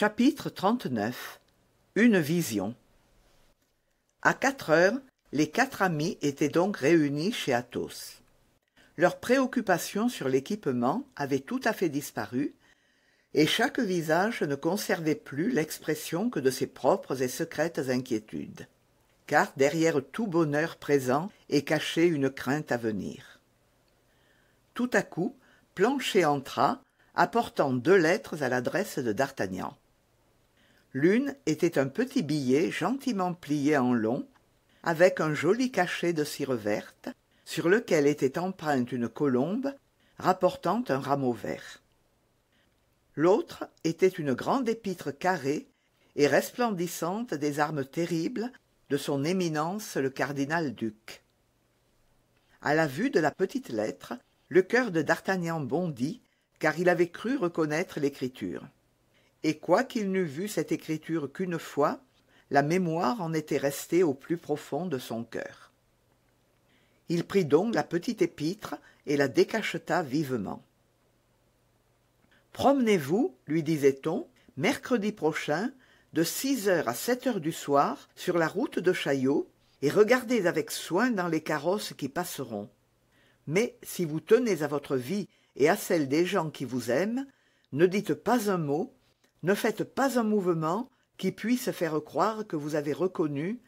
Chapitre 39 Une vision À quatre heures, les quatre amis étaient donc réunis chez Athos. Leur préoccupation sur l'équipement avait tout à fait disparu, et chaque visage ne conservait plus l'expression que de ses propres et secrètes inquiétudes, car derrière tout bonheur présent est cachée une crainte à venir. Tout à coup, Planchet entra, apportant deux lettres à l'adresse de D'Artagnan l'une était un petit billet gentiment plié en long avec un joli cachet de cire verte sur lequel était empreinte une colombe rapportant un rameau vert l'autre était une grande épître carrée et resplendissante des armes terribles de son éminence le cardinal duc À la vue de la petite lettre le cœur de d'artagnan bondit car il avait cru reconnaître l'écriture et quoiqu'il n'eût vu cette écriture qu'une fois la mémoire en était restée au plus profond de son cœur il prit donc la petite épître et la décacheta vivement promenez-vous lui disait-on mercredi prochain de six heures à sept heures du soir sur la route de chaillot et regardez avec soin dans les carrosses qui passeront mais si vous tenez à votre vie et à celle des gens qui vous aiment ne dites pas un mot ne faites pas un mouvement qui puisse faire croire que vous avez reconnu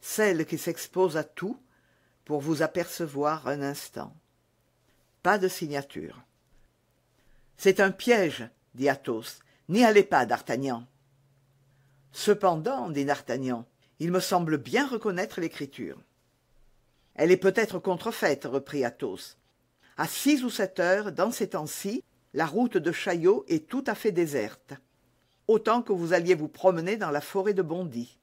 celle qui s'expose à tout pour vous apercevoir un instant pas de signature c'est un piège dit athos n'y allez pas d'artagnan cependant dit d'artagnan il me semble bien reconnaître l'écriture elle est peut-être contrefaite reprit athos à six ou sept heures dans ces temps-ci la route de chaillot est tout à fait déserte autant que vous alliez vous promener dans la forêt de bondy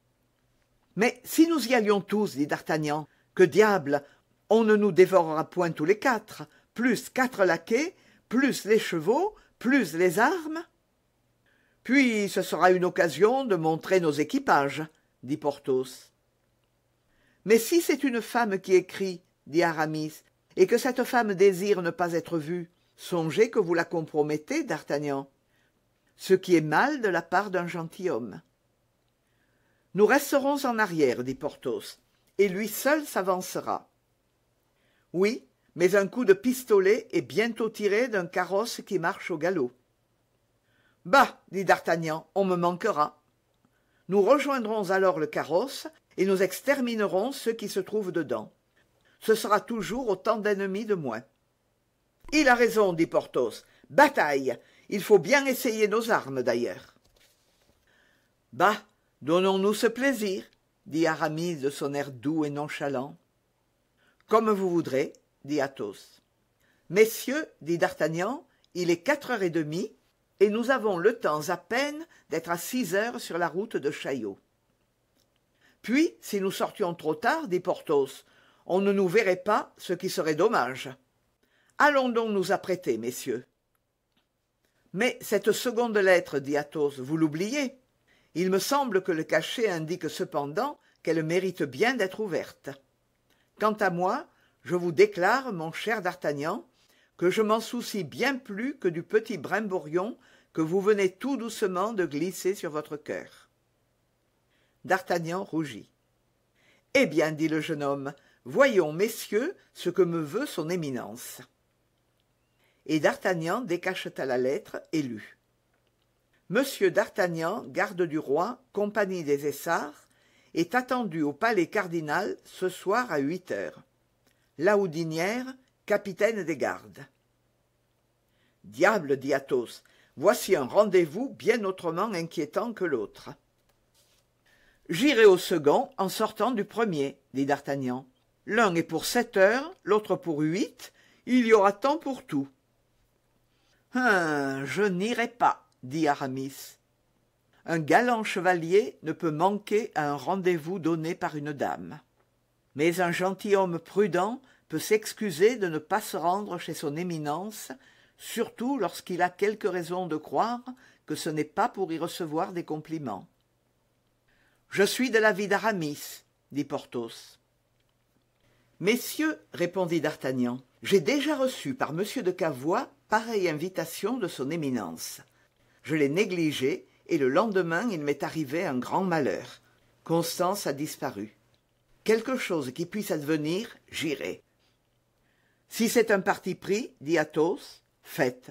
mais si nous y allions tous dit d'artagnan que diable on ne nous dévorera point tous les quatre plus quatre laquais plus les chevaux plus les armes puis ce sera une occasion de montrer nos équipages dit porthos mais si c'est une femme qui écrit dit aramis et que cette femme désire ne pas être vue songez que vous la compromettez d'artagnan ce qui est mal de la part d'un gentilhomme nous resterons en arrière dit porthos et lui seul s'avancera oui mais un coup de pistolet est bientôt tiré d'un carrosse qui marche au galop bah dit d'artagnan on me manquera nous rejoindrons alors le carrosse et nous exterminerons ceux qui se trouvent dedans ce sera toujours autant d'ennemis de moins il a raison dit porthos bataille il faut bien essayer nos armes d'ailleurs bah donnons-nous ce plaisir dit aramis de son air doux et nonchalant comme vous voudrez dit athos messieurs dit d'artagnan il est quatre heures et demie et nous avons le temps à peine d'être à six heures sur la route de chaillot puis si nous sortions trop tard dit porthos on ne nous verrait pas ce qui serait dommage allons donc nous apprêter messieurs mais cette seconde lettre dit athos vous l'oubliez il me semble que le cachet indique cependant qu'elle mérite bien d'être ouverte quant à moi je vous déclare mon cher d'artagnan que je m'en soucie bien plus que du petit brimborion que vous venez tout doucement de glisser sur votre cœur d'artagnan rougit eh bien dit le jeune homme voyons messieurs ce que me veut son éminence et d'artagnan décacheta la lettre et lut Monsieur d'artagnan garde du roi compagnie des essarts est attendu au palais cardinal ce soir à huit heures Laoudinière, capitaine des gardes diable dit athos voici un rendez-vous bien autrement inquiétant que l'autre j'irai au second en sortant du premier dit d'artagnan l'un est pour sept heures l'autre pour huit il y aura temps pour tout Hein, je n'irai pas dit aramis un galant chevalier ne peut manquer à un rendez-vous donné par une dame mais un gentilhomme prudent peut s'excuser de ne pas se rendre chez son éminence surtout lorsqu'il a quelque raison de croire que ce n'est pas pour y recevoir des compliments je suis de l'avis d'aramis dit porthos messieurs répondit d'artagnan j'ai déjà reçu par m de cavois pareille invitation de son éminence je l'ai négligé et le lendemain il m'est arrivé un grand malheur constance a disparu quelque chose qui puisse advenir j'irai si c'est un parti pris dit athos faites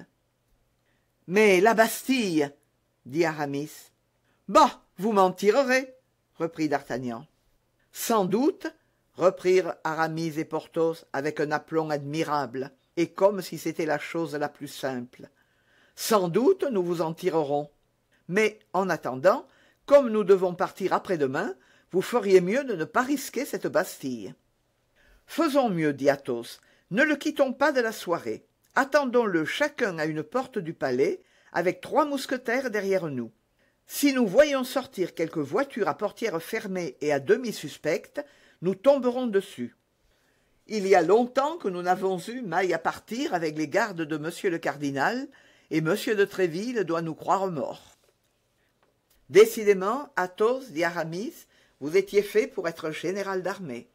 mais la bastille dit aramis bah vous m'en tirerez reprit d'artagnan sans doute reprirent aramis et porthos avec un aplomb admirable et comme si c'était la chose la plus simple. Sans doute nous vous en tirerons. Mais en attendant, comme nous devons partir après-demain, vous feriez mieux de ne pas risquer cette Bastille. Faisons mieux, dit Athos. Ne le quittons pas de la soirée. Attendons-le chacun à une porte du palais, avec trois mousquetaires derrière nous. Si nous voyons sortir quelque voiture à portière fermée et à demi suspecte, nous tomberons dessus il y a longtemps que nous n'avons eu maille à partir avec les gardes de m le cardinal et m de tréville doit nous croire morts décidément athos dit aramis vous étiez fait pour être général d'armée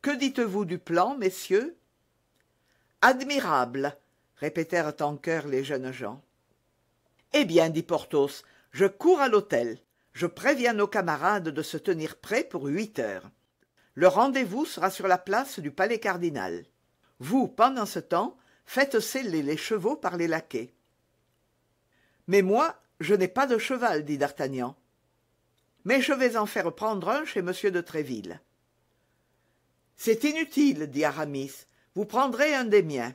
que dites-vous du plan messieurs admirable répétèrent en chœur les jeunes gens eh bien dit porthos je cours à l'hôtel je préviens nos camarades de se tenir prêts pour huit heures le rendez-vous sera sur la place du palais cardinal vous pendant ce temps faites sceller les chevaux par les laquais mais moi je n'ai pas de cheval dit d'artagnan mais je vais en faire prendre un chez m de tréville c'est inutile dit aramis vous prendrez un des miens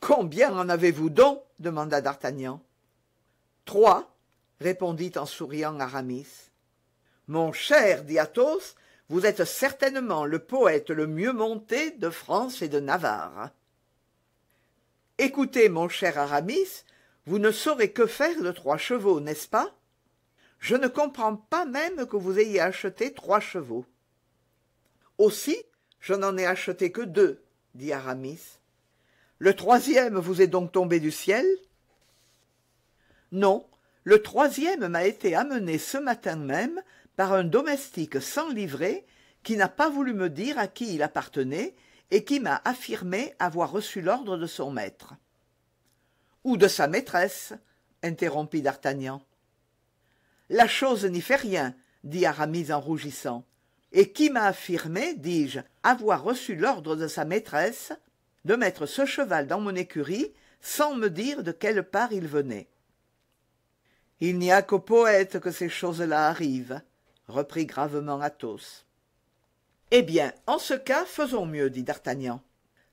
combien en avez-vous donc demanda d'artagnan trois répondit en souriant aramis mon cher dit athos vous êtes certainement le poète le mieux monté de france et de navarre écoutez mon cher aramis vous ne saurez que faire de trois chevaux n'est-ce pas je ne comprends pas même que vous ayez acheté trois chevaux aussi je n'en ai acheté que deux dit aramis le troisième vous est donc tombé du ciel non le troisième m'a été amené ce matin même par un domestique sans livrée qui n'a pas voulu me dire à qui il appartenait et qui m'a affirmé avoir reçu l'ordre de son maître ou de sa maîtresse interrompit d'artagnan la chose n'y fait rien dit aramis en rougissant et qui m'a affirmé dis-je avoir reçu l'ordre de sa maîtresse de mettre ce cheval dans mon écurie sans me dire de quelle part il venait il n'y a qu'aux poètes que ces choses-là arrivent reprit gravement athos eh bien en ce cas faisons mieux dit d'artagnan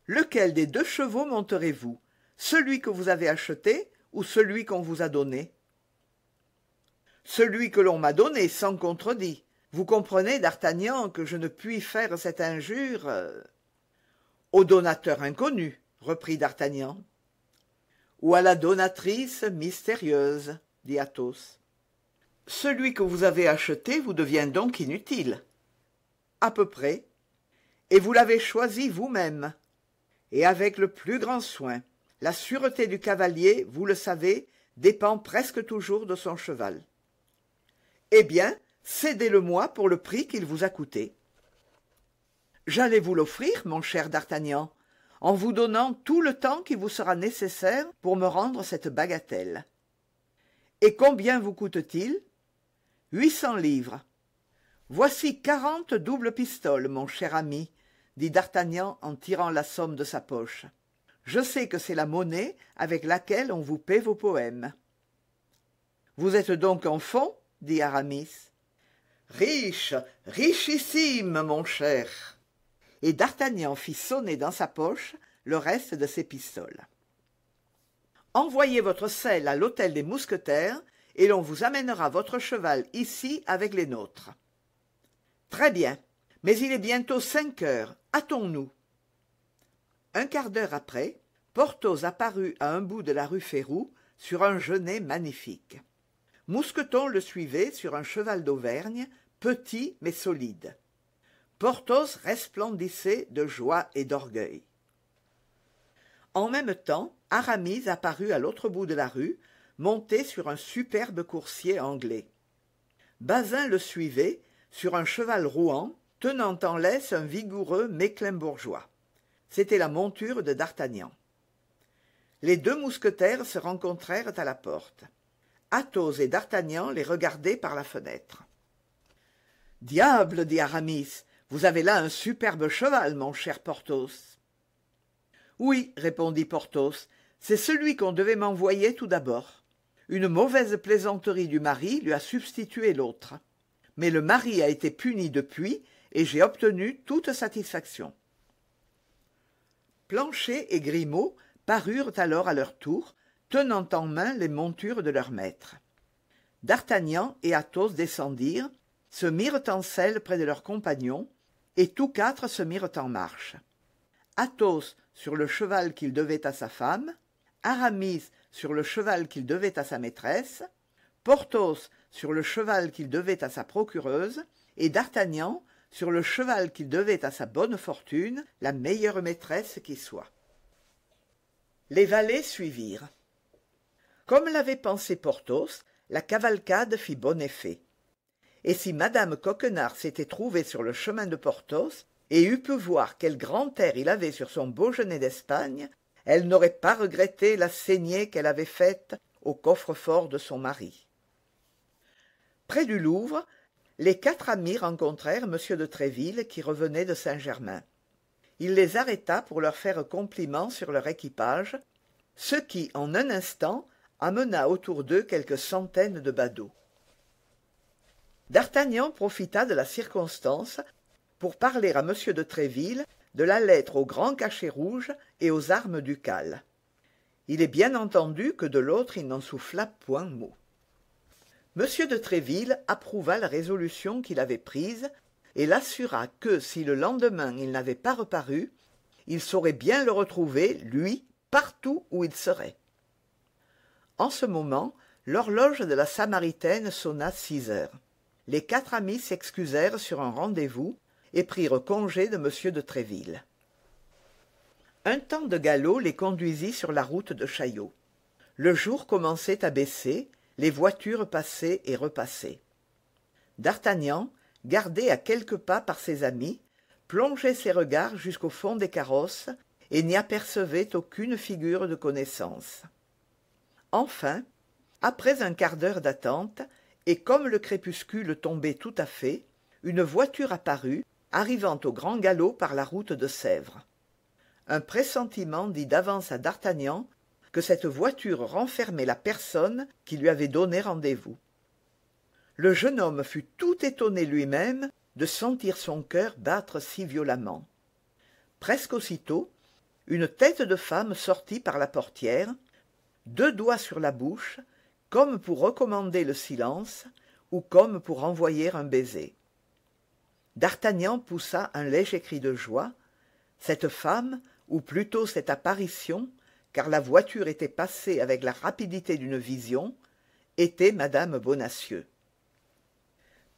lequel des deux chevaux monterez vous celui que vous avez acheté ou celui qu'on vous a donné celui que l'on m'a donné sans contredit vous comprenez d'artagnan que je ne puis faire cette injure euh, au donateur inconnu reprit d'artagnan ou à la donatrice mystérieuse dit athos celui que vous avez acheté vous devient donc inutile à peu près et vous l'avez choisi vous-même et avec le plus grand soin la sûreté du cavalier vous le savez dépend presque toujours de son cheval eh bien cédez le moi pour le prix qu'il vous a coûté j'allais vous l'offrir mon cher d'artagnan en vous donnant tout le temps qui vous sera nécessaire pour me rendre cette bagatelle et combien vous coûte-t-il Huit cents livres voici quarante doubles pistoles mon cher ami dit d'artagnan en tirant la somme de sa poche je sais que c'est la monnaie avec laquelle on vous paie vos poèmes vous êtes donc en fond, dit aramis riche richissime mon cher et d'artagnan fit sonner dans sa poche le reste de ses pistoles envoyez votre selle à l'hôtel des mousquetaires et l'on vous amènera votre cheval ici avec les nôtres très bien mais il est bientôt cinq heures hâtons-nous un quart d'heure après porthos apparut à un bout de la rue férou sur un genêt magnifique mousqueton le suivait sur un cheval d'auvergne petit mais solide porthos resplendissait de joie et d'orgueil en même temps aramis apparut à l'autre bout de la rue monté sur un superbe coursier anglais bazin le suivait sur un cheval rouan tenant en laisse un vigoureux mecklembourgeois c'était la monture de d'artagnan les deux mousquetaires se rencontrèrent à la porte athos et d'artagnan les regardaient par la fenêtre diable dit aramis vous avez là un superbe cheval mon cher porthos oui répondit porthos c'est celui qu'on devait m'envoyer tout d'abord une mauvaise plaisanterie du mari lui a substitué l'autre mais le mari a été puni depuis et j'ai obtenu toute satisfaction planchet et grimaud parurent alors à leur tour tenant en main les montures de leur maître d'artagnan et athos descendirent se mirent en selle près de leurs compagnons et tous quatre se mirent en marche athos sur le cheval qu'il devait à sa femme aramis sur le cheval qu'il devait à sa maîtresse porthos sur le cheval qu'il devait à sa procureuse et d'artagnan sur le cheval qu'il devait à sa bonne fortune la meilleure maîtresse qui soit les valets suivirent comme l'avait pensé porthos la cavalcade fit bon effet et si mme coquenard s'était trouvée sur le chemin de porthos et eût pu voir quel grand air il avait sur son beau genet d'espagne elle n'aurait pas regretté la saignée qu'elle avait faite au coffre-fort de son mari près du louvre les quatre amis rencontrèrent m de tréville qui revenait de saint-germain il les arrêta pour leur faire compliment sur leur équipage ce qui en un instant amena autour d'eux quelques centaines de badauds d'artagnan profita de la circonstance pour parler à m de tréville de la lettre au grand cachet rouge et aux armes ducales il est bien entendu que de l'autre il n'en souffla point mot m de tréville approuva la résolution qu'il avait prise et l'assura que si le lendemain il n'avait pas reparu il saurait bien le retrouver lui partout où il serait en ce moment l'horloge de la samaritaine sonna six heures les quatre amis s'excusèrent sur un rendez-vous et prirent congé de m de tréville un temps de galop les conduisit sur la route de chaillot le jour commençait à baisser les voitures passaient et repassaient d'artagnan gardé à quelques pas par ses amis plongeait ses regards jusqu'au fond des carrosses et n'y apercevait aucune figure de connaissance enfin après un quart d'heure d'attente et comme le crépuscule tombait tout à fait une voiture apparut arrivant au grand galop par la route de sèvres un pressentiment dit d'avance à d'artagnan que cette voiture renfermait la personne qui lui avait donné rendez-vous le jeune homme fut tout étonné lui-même de sentir son cœur battre si violemment presque aussitôt une tête de femme sortit par la portière deux doigts sur la bouche comme pour recommander le silence ou comme pour envoyer un baiser d'artagnan poussa un léger cri de joie cette femme ou plutôt cette apparition car la voiture était passée avec la rapidité d'une vision était Madame bonacieux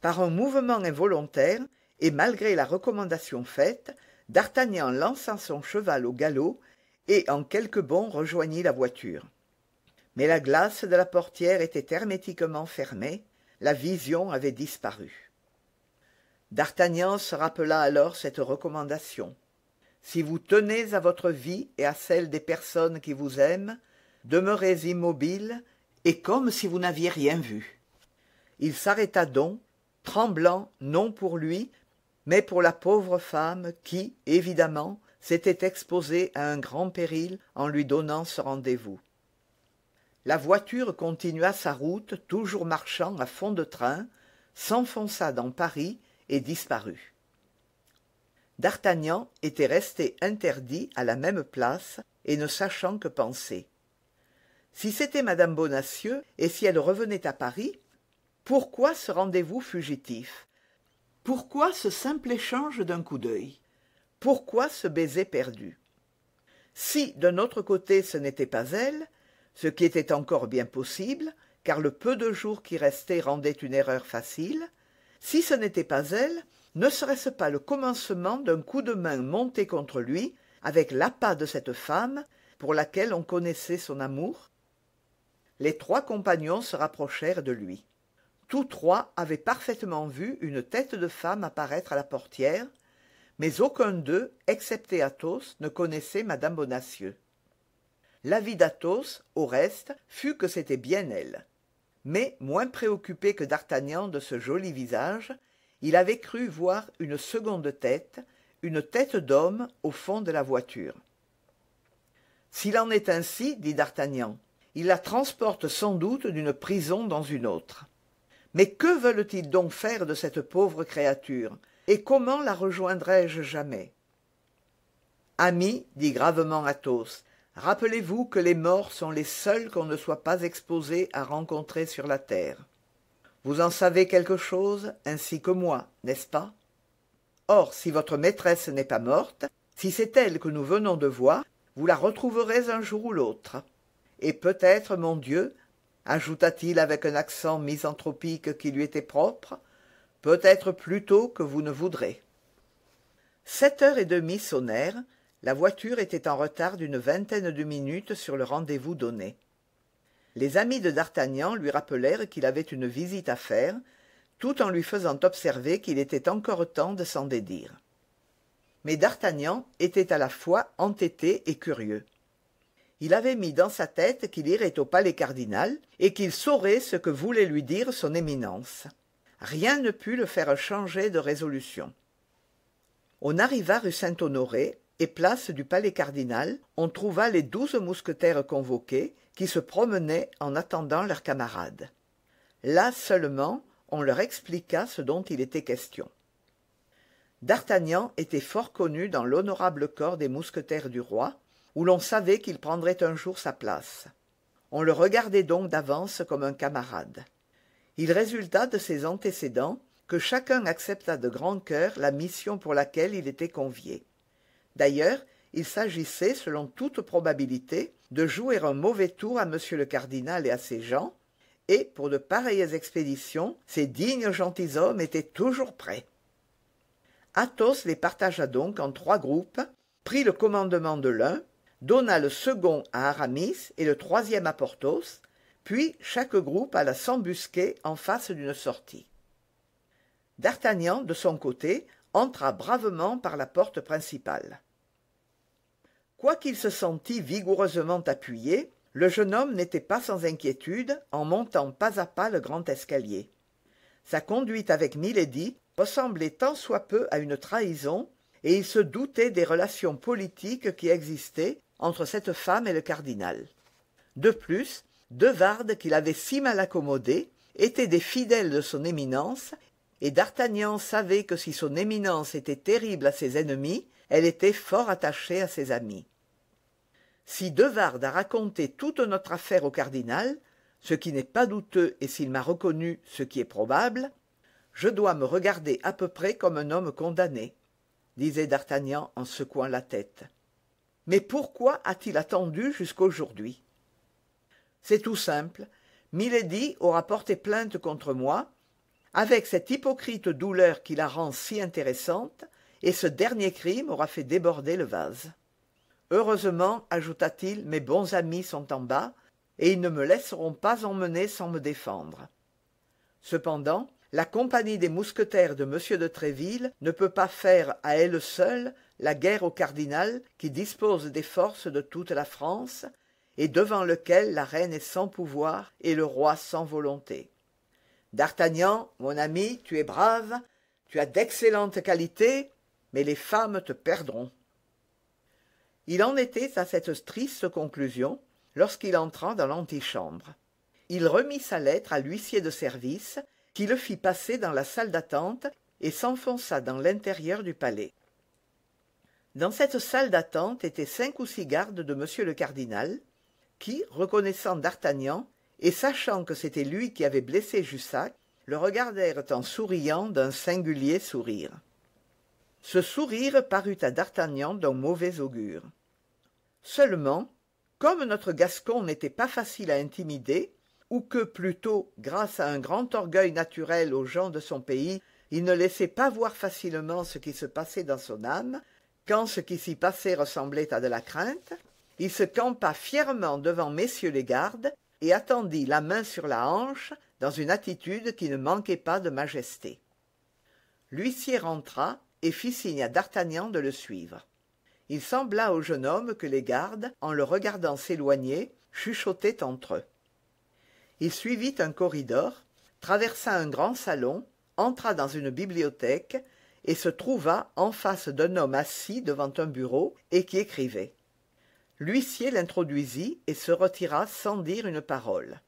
par un mouvement involontaire et malgré la recommandation faite d'artagnan lança son cheval au galop et en quelques bonds rejoignit la voiture mais la glace de la portière était hermétiquement fermée la vision avait disparu d'artagnan se rappela alors cette recommandation si vous tenez à votre vie et à celle des personnes qui vous aiment demeurez immobile et comme si vous n'aviez rien vu il s'arrêta donc tremblant non pour lui mais pour la pauvre femme qui évidemment s'était exposée à un grand péril en lui donnant ce rendez-vous la voiture continua sa route toujours marchant à fond de train s'enfonça dans paris et disparut d'artagnan était resté interdit à la même place et ne sachant que penser si c'était mme bonacieux et si elle revenait à paris pourquoi ce rendez-vous fugitif pourquoi ce simple échange d'un coup d'œil pourquoi ce baiser perdu si d'un autre côté ce n'était pas elle ce qui était encore bien possible car le peu de jours qui restaient rendait une erreur facile si ce n'était pas elle ne serait-ce pas le commencement d'un coup de main monté contre lui avec l'appât de cette femme pour laquelle on connaissait son amour les trois compagnons se rapprochèrent de lui tous trois avaient parfaitement vu une tête de femme apparaître à la portière mais aucun d'eux excepté athos ne connaissait Madame bonacieux l'avis d'athos au reste fut que c'était bien elle mais moins préoccupé que d'artagnan de ce joli visage il avait cru voir une seconde tête une tête d'homme au fond de la voiture s'il en est ainsi dit d'artagnan il la transporte sans doute d'une prison dans une autre mais que veulent-ils donc faire de cette pauvre créature et comment la rejoindrai je jamais ami dit gravement athos rappelez-vous que les morts sont les seuls qu'on ne soit pas exposé à rencontrer sur la terre vous en savez quelque chose ainsi que moi n'est-ce pas or si votre maîtresse n'est pas morte si c'est elle que nous venons de voir vous la retrouverez un jour ou l'autre et peut-être mon dieu ajouta-t-il avec un accent misanthropique qui lui était propre peut-être plus tôt que vous ne voudrez sept heures et demie sonnèrent la voiture était en retard d'une vingtaine de minutes sur le rendez-vous donné les amis de d'artagnan lui rappelèrent qu'il avait une visite à faire tout en lui faisant observer qu'il était encore temps de s'en dédire mais d'artagnan était à la fois entêté et curieux il avait mis dans sa tête qu'il irait au palais cardinal et qu'il saurait ce que voulait lui dire son éminence rien ne put le faire changer de résolution on arriva rue saint-honoré et place du palais cardinal on trouva les douze mousquetaires convoqués qui se promenaient en attendant leurs camarades là seulement on leur expliqua ce dont il était question d'artagnan était fort connu dans l'honorable corps des mousquetaires du roi où l'on savait qu'il prendrait un jour sa place on le regardait donc d'avance comme un camarade il résulta de ses antécédents que chacun accepta de grand cœur la mission pour laquelle il était convié d'ailleurs il s'agissait selon toute probabilité de jouer un mauvais tour à m le cardinal et à ses gens et pour de pareilles expéditions ces dignes gentilshommes étaient toujours prêts athos les partagea donc en trois groupes prit le commandement de l'un donna le second à aramis et le troisième à porthos puis chaque groupe alla s'embusquer en face d'une sortie d'artagnan de son côté entra bravement par la porte principale quoiqu'il se sentît vigoureusement appuyé le jeune homme n'était pas sans inquiétude en montant pas à pas le grand escalier sa conduite avec milady ressemblait tant soit peu à une trahison et il se doutait des relations politiques qui existaient entre cette femme et le cardinal de plus deux vardes qu'il avait si mal accommodés étaient des fidèles de son éminence et d'artagnan savait que si son éminence était terrible à ses ennemis elle était fort attachée à ses amis si devarde a raconté toute notre affaire au cardinal ce qui n'est pas douteux et s'il m'a reconnu ce qui est probable je dois me regarder à peu près comme un homme condamné disait d'artagnan en secouant la tête mais pourquoi a-t-il attendu jusqu'aujourd'hui c'est tout simple milady aura porté plainte contre moi avec cette hypocrite douleur qui la rend si intéressante et ce dernier crime aura fait déborder le vase heureusement ajouta-t-il mes bons amis sont en bas et ils ne me laisseront pas emmener sans me défendre cependant la compagnie des mousquetaires de m de tréville ne peut pas faire à elle seule la guerre au cardinal qui dispose des forces de toute la france et devant lequel la reine est sans pouvoir et le roi sans volonté d'artagnan mon ami tu es brave tu as d'excellentes qualités mais les femmes te perdront il en était à cette triste conclusion lorsqu'il entra dans l'antichambre il remit sa lettre à l'huissier de service qui le fit passer dans la salle d'attente et s'enfonça dans l'intérieur du palais dans cette salle d'attente étaient cinq ou six gardes de m le cardinal qui reconnaissant d'artagnan et sachant que c'était lui qui avait blessé jussac le regardèrent en souriant d'un singulier sourire ce sourire parut à d'artagnan d'un mauvais augure seulement comme notre gascon n'était pas facile à intimider ou que plutôt grâce à un grand orgueil naturel aux gens de son pays il ne laissait pas voir facilement ce qui se passait dans son âme quand ce qui s'y passait ressemblait à de la crainte il se campa fièrement devant messieurs les gardes et attendit la main sur la hanche dans une attitude qui ne manquait pas de majesté l'huissier rentra et fit signe à d'artagnan de le suivre il sembla au jeune homme que les gardes en le regardant s'éloigner chuchotaient entre eux il suivit un corridor traversa un grand salon entra dans une bibliothèque et se trouva en face d'un homme assis devant un bureau et qui écrivait l'huissier l'introduisit et se retira sans dire une parole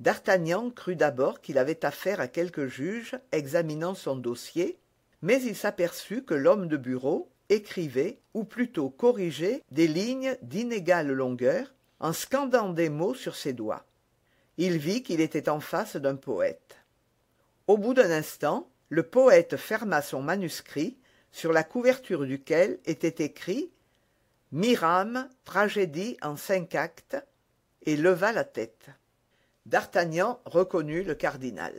d'artagnan crut d'abord qu'il avait affaire à quelque juge examinant son dossier mais il s'aperçut que l'homme de bureau écrivait ou plutôt corrigeait des lignes d'inégale longueur en scandant des mots sur ses doigts il vit qu'il était en face d'un poète au bout d'un instant le poète ferma son manuscrit sur la couverture duquel était écrit mirame tragédie en cinq actes et leva la tête d'artagnan reconnut le cardinal